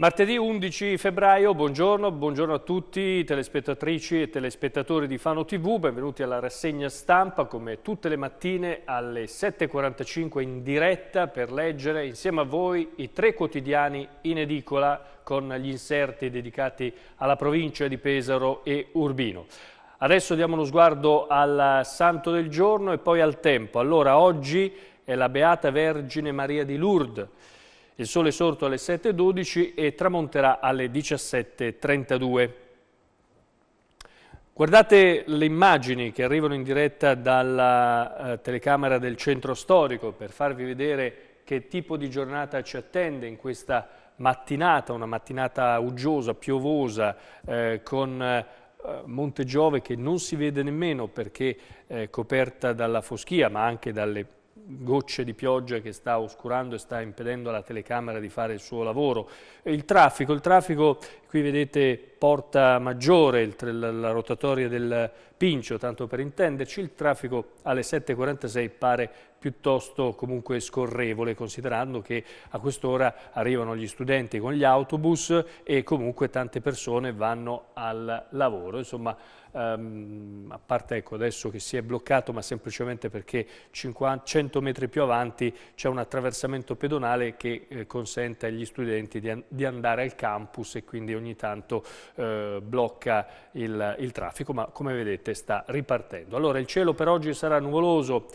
Martedì 11 febbraio, buongiorno, buongiorno a tutti i telespettatrici e telespettatori di Fano TV, benvenuti alla rassegna stampa come tutte le mattine alle 7.45 in diretta per leggere insieme a voi i tre quotidiani in edicola con gli inserti dedicati alla provincia di Pesaro e Urbino. Adesso diamo uno sguardo al santo del giorno e poi al tempo. Allora oggi è la Beata Vergine Maria di Lourdes il sole è sorto alle 7.12 e tramonterà alle 17.32. Guardate le immagini che arrivano in diretta dalla eh, telecamera del centro storico per farvi vedere che tipo di giornata ci attende in questa mattinata, una mattinata uggiosa, piovosa, eh, con eh, Monte Giove che non si vede nemmeno perché eh, coperta dalla foschia ma anche dalle gocce di pioggia che sta oscurando e sta impedendo alla telecamera di fare il suo lavoro. Il traffico, il traffico qui vedete porta maggiore, il, la rotatoria del Pincio, tanto per intenderci, il traffico alle 7.46 pare piuttosto comunque scorrevole, considerando che a quest'ora arrivano gli studenti con gli autobus e comunque tante persone vanno al lavoro. Insomma, ehm, a parte ecco, adesso che si è bloccato, ma semplicemente perché 50, 100 metri più avanti c'è un attraversamento pedonale che eh, consente agli studenti di, an di andare al campus e quindi ogni tanto eh, blocca il, il traffico, ma come vedete sta ripartendo. Allora il cielo per oggi sarà nuvoloso,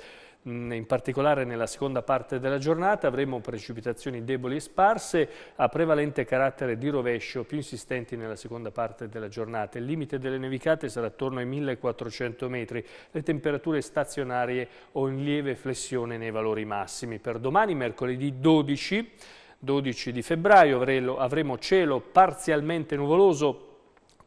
mm, in particolare nella seconda parte della giornata avremo precipitazioni deboli e sparse a prevalente carattere di rovescio più insistenti nella seconda parte della giornata. Il limite delle nevicate sarà attorno ai 1400 metri, le temperature stazionarie o in lieve flessione nei valori massimi. Per domani, mercoledì 12, 12 di febbraio avremo cielo parzialmente nuvoloso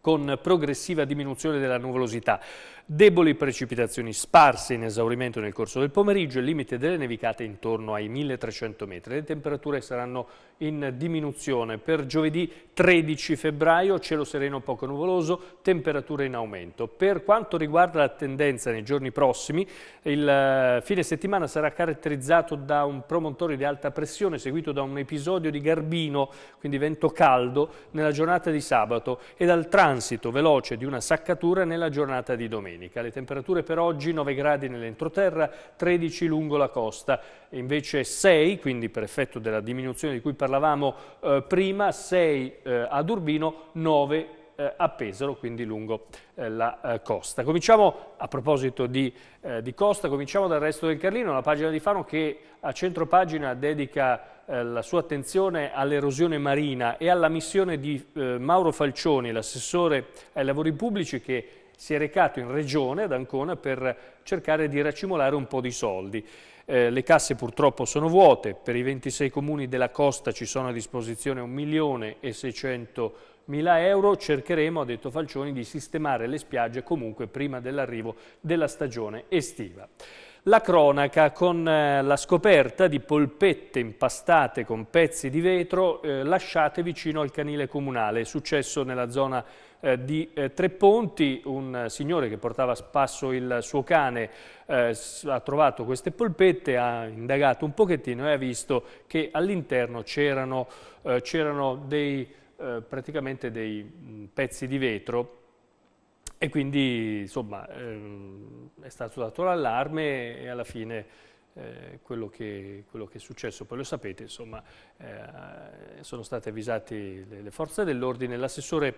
con progressiva diminuzione della nuvolosità. Deboli precipitazioni sparse in esaurimento nel corso del pomeriggio, e limite delle nevicate intorno ai 1300 metri. Le temperature saranno in diminuzione. Per giovedì 13 febbraio cielo sereno poco nuvoloso, temperature in aumento. Per quanto riguarda la tendenza nei giorni prossimi, il eh, fine settimana sarà caratterizzato da un promontorio di alta pressione seguito da un episodio di garbino, quindi vento caldo, nella giornata di sabato e dal transito veloce di una saccatura nella giornata di domenica. Le temperature per oggi 9 gradi nell'entroterra, 13 lungo la costa, invece 6, quindi per effetto della diminuzione di cui parliamo, parlavamo eh, prima, 6 eh, ad Urbino, 9 eh, a Pesaro, quindi lungo eh, la eh, costa. Cominciamo, a proposito di, di, costa, cominciamo dal resto del Carlino, la pagina di Fano che a centro pagina dedica la sua attenzione all'erosione marina e alla missione di Mauro Falcioni, l'assessore ai lavori pubblici che si è recato in regione ad Ancona per cercare di raccimolare un po' di soldi eh, le casse purtroppo sono vuote, per i 26 comuni della costa ci sono a disposizione 1.600.000 euro, cercheremo, ha detto Falcioni, di sistemare le spiagge comunque prima dell'arrivo della stagione estiva. La cronaca con eh, la scoperta di polpette impastate con pezzi di vetro eh, lasciate vicino al canile comunale, è successo nella zona eh, di eh, Ponti, un signore che portava a spasso il suo cane eh, ha trovato queste polpette, ha indagato un pochettino e ha visto che all'interno c'erano eh, dei, eh, praticamente dei mh, mm, pezzi di vetro e quindi insomma ehm, è stato dato l'allarme e alla fine eh, quello, che, quello, che, è successo, poi lo sapete, insomma, eh, sono state avvisate le, le forze dell'ordine. L'assessore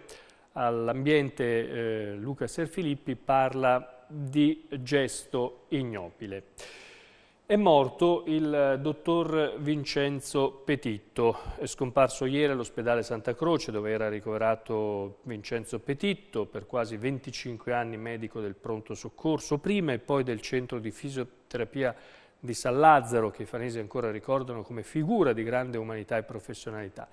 all'ambiente eh, Luca Serfilippi parla di gesto ignobile. È morto il eh, dottor Vincenzo Petitto, è scomparso ieri all'ospedale Santa Croce dove era ricoverato Vincenzo Petitto per quasi 25 anni medico del pronto soccorso, prima e poi del centro di fisioterapia di San Lazzaro che i fanesi ancora ricordano come figura di grande umanità e professionalità.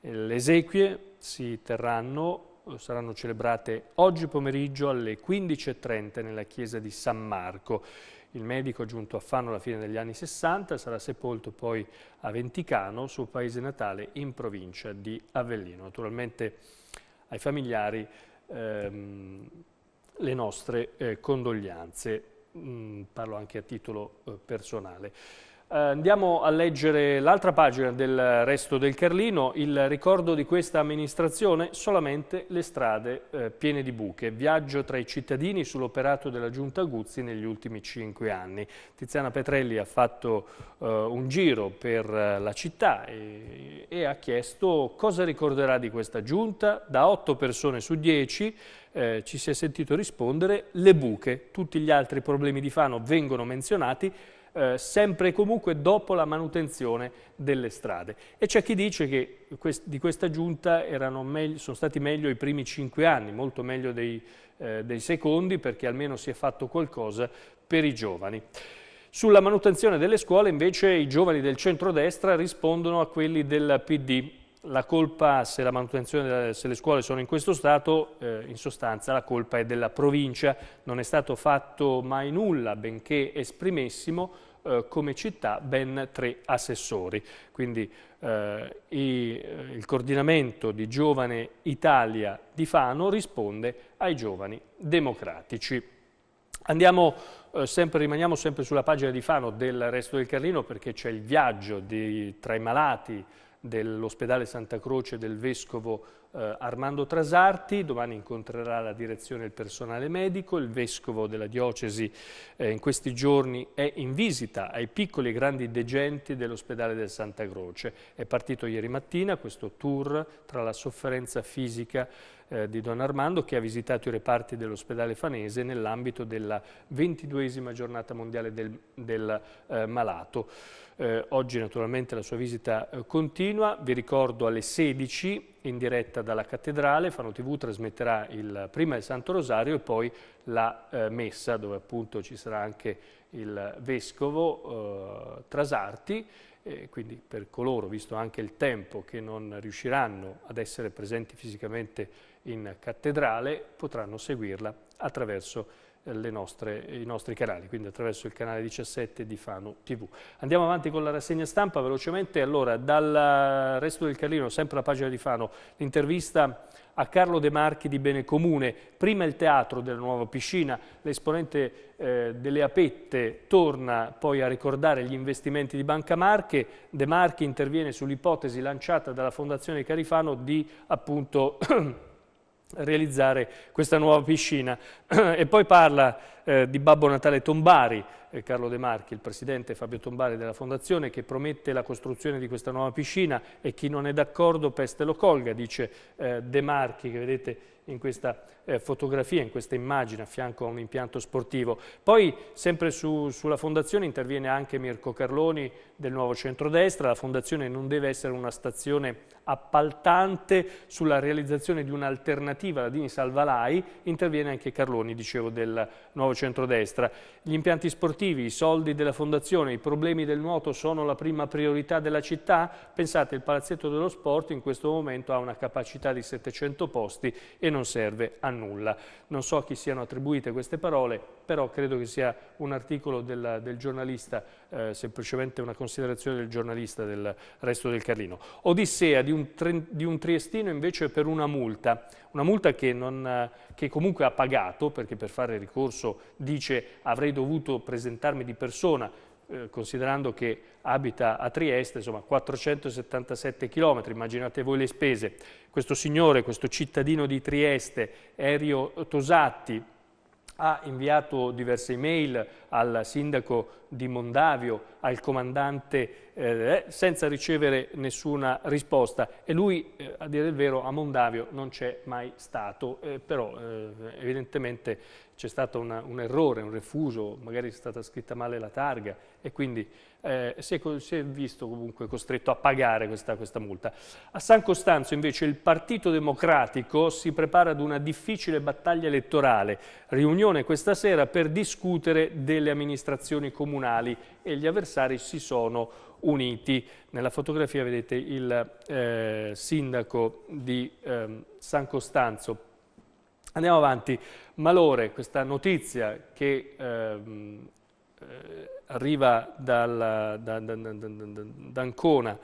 Eh, le esequie si terranno saranno celebrate oggi pomeriggio alle 15.30 nella chiesa di San Marco. Il medico giunto a Fano alla fine degli anni 60 sarà sepolto poi a Venticano, suo paese natale, in provincia di Avellino. Naturalmente ai familiari ehm, le nostre eh, condoglianze, mm, parlo anche a titolo eh, personale. Eh, andiamo a leggere l'altra pagina del resto del Carlino, il ricordo di questa amministrazione, solamente le strade eh, piene di buche, viaggio tra i cittadini sull'operato della Giunta Guzzi negli ultimi cinque anni. Tiziana Petrelli ha fatto eh, un giro per eh, la città e, e ha chiesto cosa ricorderà di questa Giunta, da otto persone su dieci eh, ci si è sentito rispondere le buche, tutti gli altri problemi di Fano vengono menzionati, eh, sempre e comunque dopo la manutenzione delle strade. E c'è chi dice che quest di questa giunta meglio, sono stati meglio i primi cinque anni, molto meglio dei, eh, dei secondi perché almeno si è fatto qualcosa per i giovani. Sulla manutenzione delle scuole invece i giovani del centrodestra rispondono a quelli del PD la colpa, se, la se, le scuole sono in questo stato, eh, in sostanza la colpa è della provincia. Non è stato fatto mai nulla, benché esprimessimo eh, come città ben tre assessori. Quindi eh, i, eh, il coordinamento di Giovane Italia di Fano risponde ai giovani democratici. Andiamo, eh, sempre, rimaniamo sempre sulla pagina di Fano del resto del Carlino perché c'è il viaggio di, tra i malati, dell'ospedale Santa Croce del Vescovo eh, Armando Trasarti, domani incontrerà la direzione e il personale medico, il Vescovo della Diocesi eh, in questi giorni è in visita ai piccoli e grandi degenti dell'ospedale del Santa Croce. È partito ieri mattina questo tour tra la sofferenza fisica eh, di Don Armando che ha visitato i reparti dell'ospedale Fanese nell'ambito della 22esima giornata mondiale del, del eh, malato. Eh, oggi naturalmente la sua visita eh, continua, vi ricordo alle 16 in diretta dalla cattedrale, Fano TV trasmetterà il, prima il Santo Rosario e poi la eh, messa dove appunto ci sarà anche il vescovo Trasarti e quindi per coloro, visto anche il tempo, che non riusciranno ad essere presenti fisicamente in cattedrale potranno seguirla attraverso eh, nostre, i nostri canali, quindi attraverso il canale 17 di Fano TV. Andiamo avanti con la rassegna stampa velocemente, allora dal resto del Carlino, sempre la pagina di Fano, l'intervista a Carlo De Marchi di Bene Comune, prima il teatro della nuova piscina, l'esponente eh, delle Apette torna poi a ricordare gli investimenti di Banca Marche, De Marchi interviene sull'ipotesi lanciata dalla Fondazione Carifano di appunto realizzare questa nuova piscina. e poi parla eh, di Babbo Natale Tombari, eh, Carlo De Marchi, il presidente Fabio Tombari della Fondazione, che promette la costruzione di questa nuova piscina e chi non è d'accordo peste lo colga, dice eh, De Marchi, che vedete in questa eh, fotografia, in questa immagine a fianco a un impianto sportivo. Poi sempre su, sulla fondazione interviene anche Mirko Carloni del Nuovo Centrodestra, la fondazione non deve essere una stazione appaltante sulla realizzazione di un'alternativa alla Dini Salvalai, interviene anche Carloni, dicevo, del Nuovo nuovo centrodestra. Gli impianti sportivi, i soldi della fondazione, i problemi del nuoto sono la prima priorità della città? Pensate, il palazzetto dello sport in questo momento ha una capacità di 700 posti e non serve a nulla. Non so a chi siano attribuite queste parole, però credo che sia un articolo della, del giornalista, eh, semplicemente una considerazione del giornalista del resto del Carlino. Odissea di un, di un triestino invece per una multa, una multa che, non, che comunque ha pagato perché per fare ricorso dice avrei dovuto presentarmi di persona, eh, considerando che abita a Trieste, insomma 477 km, immaginate voi le spese. Questo signore, questo cittadino di Trieste, Erio Tosatti, ha inviato diverse email al sindaco di Mondavio, al comandante eh, eh, senza ricevere nessuna risposta e lui, eh, a dire il vero, a Mondavio non c'è mai stato, eh, però eh, evidentemente c'è stato una, un errore, un refuso, magari è stata scritta male la targa e quindi eh, si, è, si, è, visto comunque costretto a pagare questa, questa, multa. A San Costanzo invece il Partito Democratico si prepara ad una difficile battaglia elettorale, riunione questa sera per discutere delle amministrazioni comunali e gli avversari si sono uniti. Nella fotografia vedete il eh, sindaco di eh, San Costanzo. Andiamo avanti. Malore, questa notizia che ehm, eh, arriva dal, da, da, da, da Ancona,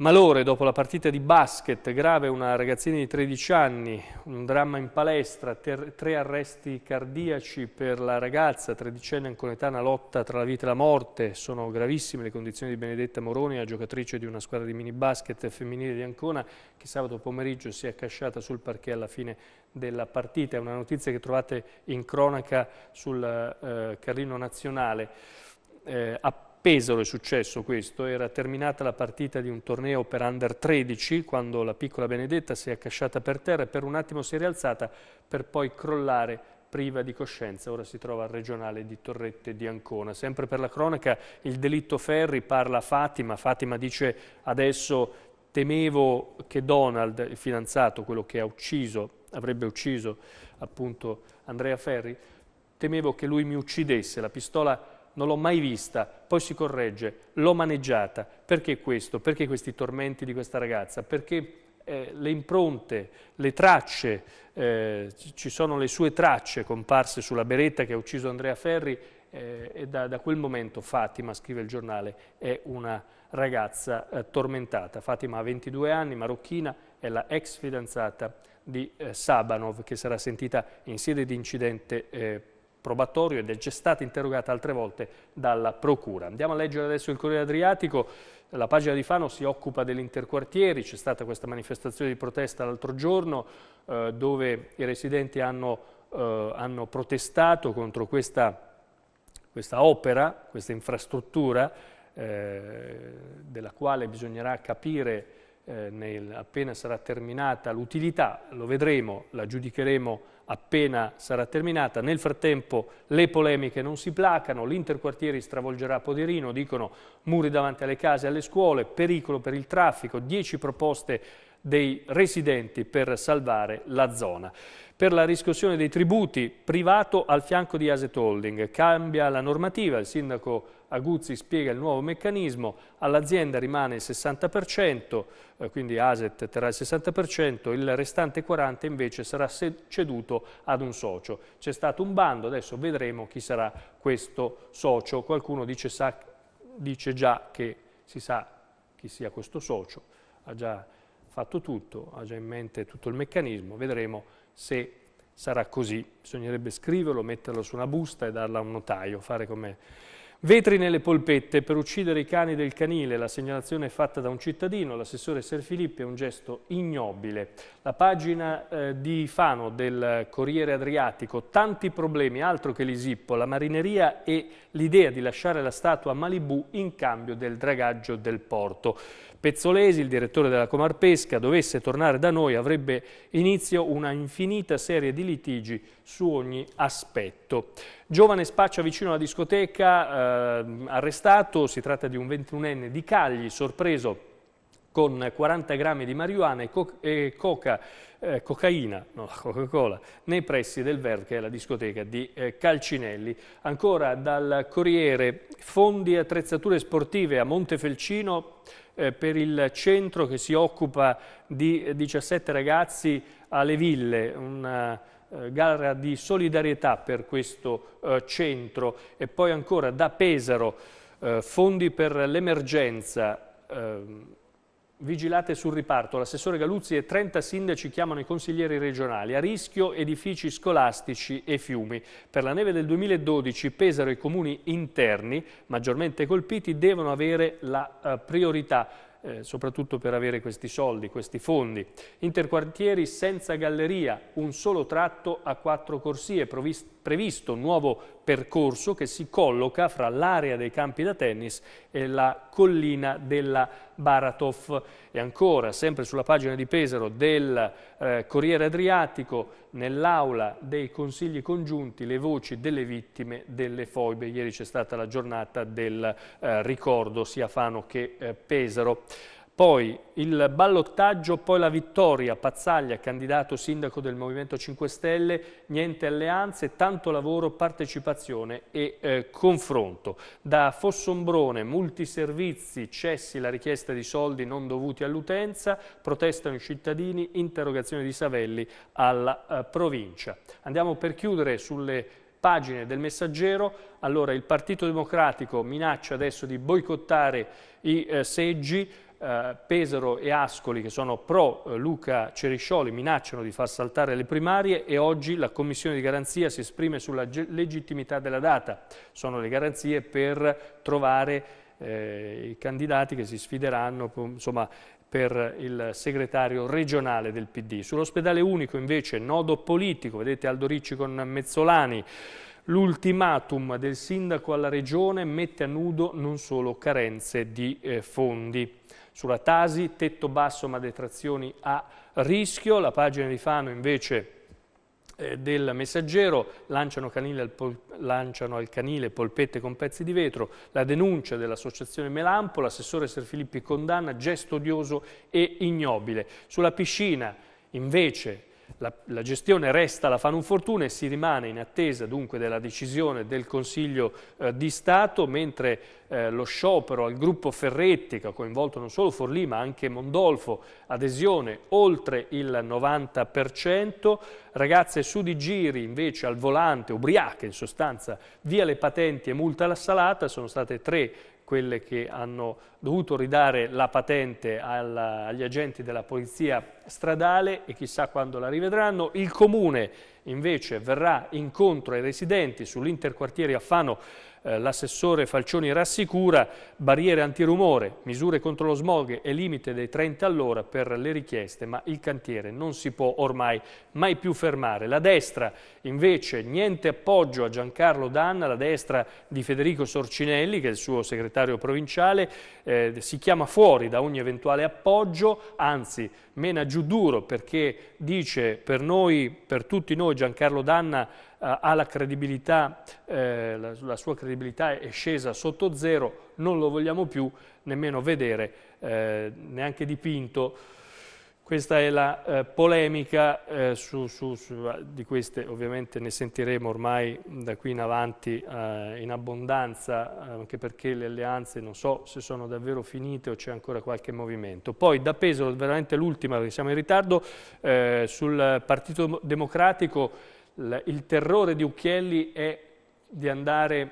Malore, dopo la partita di basket, grave una ragazzina di 13 anni, un dramma in palestra, tre arresti cardiaci per la ragazza, tredicenne anconetana, lotta tra la vita e la morte. Sono gravissime le condizioni di Benedetta Moroni, la giocatrice di una squadra di mini basket femminile di Ancona, che sabato pomeriggio si è accasciata sul parquet alla fine della partita. È una notizia che trovate in cronaca sul eh, carrino nazionale. Eh, Pesaro è successo questo, era terminata la partita di un torneo per under 13 quando la piccola Benedetta si è accasciata per terra e per un attimo si è rialzata per poi crollare priva di coscienza, ora si trova al regionale di Torrette di Ancona. Sempre per la cronaca il delitto Ferri parla a Fatima, Fatima dice adesso temevo che Donald, il fidanzato, quello che ha ucciso, avrebbe ucciso appunto Andrea Ferri, temevo che lui mi uccidesse, la pistola non l'ho mai vista, poi si corregge, l'ho maneggiata. Perché questo? Perché questi tormenti di questa ragazza? Perché eh, le impronte, le tracce, eh, ci sono le sue tracce comparse sulla beretta che ha ucciso Andrea Ferri eh, e da, da, quel momento Fatima, scrive il giornale, è una ragazza eh, tormentata. Fatima ha 22 anni, marocchina, è la ex fidanzata di eh, Sabanov che sarà sentita in sede di incidente eh, probatorio ed è già stata interrogata altre volte dalla Procura. Andiamo a leggere adesso il Corriere Adriatico, la pagina di Fano si occupa dell'interquartieri, c'è stata questa manifestazione di protesta l'altro giorno eh, dove i residenti hanno, eh, hanno protestato contro questa, questa opera, questa infrastruttura eh, della quale bisognerà capire eh, nel, appena sarà terminata l'utilità, lo vedremo, la giudicheremo appena sarà terminata. Nel frattempo le polemiche non si placano, l'interquartieri stravolgerà Poderino, dicono muri davanti alle case e alle scuole, pericolo per il traffico, dieci proposte dei residenti per salvare la zona. Per la riscossione dei tributi, privato al fianco di Aset Holding, cambia la normativa, il sindaco Aguzzi spiega il nuovo meccanismo, all'azienda rimane il 60%, eh, quindi Aset terrà il 60%, il restante 40% invece sarà ceduto ad un socio. C'è stato un bando, adesso vedremo chi sarà questo socio. Qualcuno dice, sa, dice già che si sa chi sia questo socio, ha già fatto tutto, ha già in mente tutto il meccanismo, vedremo se sarà così. Bisognerebbe scriverlo, metterlo su una busta e darla a un notaio, fare come Vetri nelle polpette per uccidere i cani del canile, la segnalazione è fatta da un cittadino, l'assessore Ser Filippi, è un gesto ignobile. La pagina eh, di Fano del Corriere Adriatico, tanti problemi, altro che l'Isippo, la marineria e l'idea di lasciare la statua a Malibu in cambio del dragaggio del porto. Pezzolesi, il direttore della Comarpesca, dovesse tornare da noi avrebbe inizio una infinita serie di litigi su ogni aspetto. Giovane spaccia vicino alla discoteca, eh, arrestato, si tratta di un 21enne di Cagli, sorpreso con 40 grammi di marijuana e, co e coca, eh, cocaina, no, Coca-Cola, nei pressi del Verde, che è la discoteca di eh, Calcinelli. Ancora dal Corriere, fondi e attrezzature sportive a Montefelcino, eh, per il centro che si occupa di 17 ragazzi alle ville, una eh, gara di solidarietà per questo eh, centro. E poi ancora da Pesaro, eh, fondi per l'emergenza ehm, vigilate sul riparto. L'assessore Galuzzi e 30 sindaci chiamano i consiglieri regionali. A rischio edifici scolastici e fiumi. Per la neve del 2012 Pesaro e i comuni interni maggiormente colpiti devono avere la eh, priorità eh, soprattutto per avere questi soldi, questi fondi. Interquartieri senza galleria, un solo tratto a quattro corsie provviste previsto un nuovo percorso che si colloca fra l'area dei campi da tennis e la collina della Baratov. E ancora, sempre sulla pagina di Pesaro del eh, Corriere Adriatico, nell'aula dei consigli congiunti le voci delle vittime delle foibe. Ieri c'è stata la giornata del eh, ricordo sia Fano che eh, Pesaro poi il ballottaggio, poi la vittoria, Pazzaglia, candidato sindaco del Movimento 5 Stelle, niente alleanze, tanto lavoro, partecipazione e eh, confronto. Da Fossombrone, multiservizi, cessi la richiesta di soldi non dovuti all'utenza, protestano i cittadini, interrogazione di Savelli alla eh, provincia. Andiamo per chiudere sulle pagine del messaggero, allora il Partito Democratico minaccia adesso di boicottare i eh, seggi, eh, Pesaro e Ascoli, che sono pro eh, Luca Ceriscioli, minacciano di far saltare le primarie e oggi la Commissione di garanzia si esprime sulla legittimità della data. Sono le garanzie per trovare eh, i candidati che si sfideranno insomma, per il segretario regionale del PD. Sull'ospedale unico invece nodo politico, vedete Aldo Ricci con Mezzolani, L'ultimatum del sindaco alla regione mette a nudo non solo carenze di eh, fondi. Sulla Tasi, tetto basso ma detrazioni a rischio, la pagina di Fano invece eh, del messaggero, lanciano, canile, lanciano al canile polpette con pezzi di vetro, la denuncia dell'associazione Melampo, l'assessore Serfilippi condanna, gesto odioso e ignobile. Sulla piscina invece la, la, gestione resta la Fanunfortuna e si rimane in attesa dunque della decisione del Consiglio eh, di Stato, mentre eh, lo sciopero al gruppo Ferretti, che ha coinvolto non solo Forlì ma anche Mondolfo, adesione oltre il 90%, ragazze su di giri invece al volante, ubriache in sostanza, via le patenti e multa alla salata, sono state tre quelle che hanno dovuto ridare la patente alla, agli agenti della polizia stradale e chissà quando la rivedranno. Il comune invece verrà incontro ai residenti sull'interquartiere Affano eh, l'assessore Falcioni rassicura, barriere antirumore, misure contro lo smog e limite dei 30 all'ora per le richieste, ma il cantiere non si può ormai mai più fermare. La destra invece niente appoggio a Giancarlo Danna, la destra di Federico Sorcinelli, che è il suo segretario provinciale, eh, si chiama fuori da ogni eventuale appoggio, anzi mena giù duro perché dice per noi, per tutti noi Giancarlo Danna eh, ha la credibilità, eh, la, la, sua credibilità è scesa sotto zero, non lo vogliamo più nemmeno vedere, eh, neanche dipinto. Questa è la eh, polemica eh, su, su, su, di queste, ovviamente ne sentiremo ormai da qui in avanti eh, in abbondanza, anche perché le alleanze non so se sono davvero finite o c'è ancora qualche movimento. Poi da peso, veramente l'ultima perché siamo in ritardo, eh, sul Partito Democratico il terrore di Ucchielli è di andare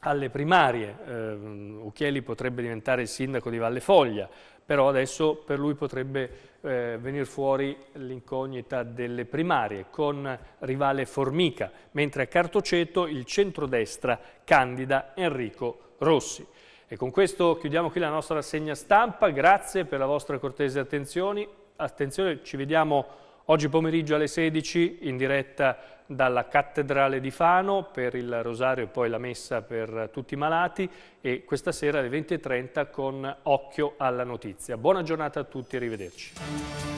alle primarie. Eh, Ucchielli potrebbe diventare il sindaco di Valle Foglia, però adesso per lui potrebbe eh, venire fuori l'incognita delle primarie con rivale Formica, mentre a Cartoceto il centrodestra candida Enrico Rossi. E con questo chiudiamo qui la nostra rassegna stampa, grazie per la vostra cortese attenzione, ci vediamo Oggi pomeriggio alle 16 in diretta dalla Cattedrale di Fano per il rosario e poi la messa per tutti i malati e questa sera alle 20.30 con Occhio alla notizia. Buona giornata a tutti, arrivederci.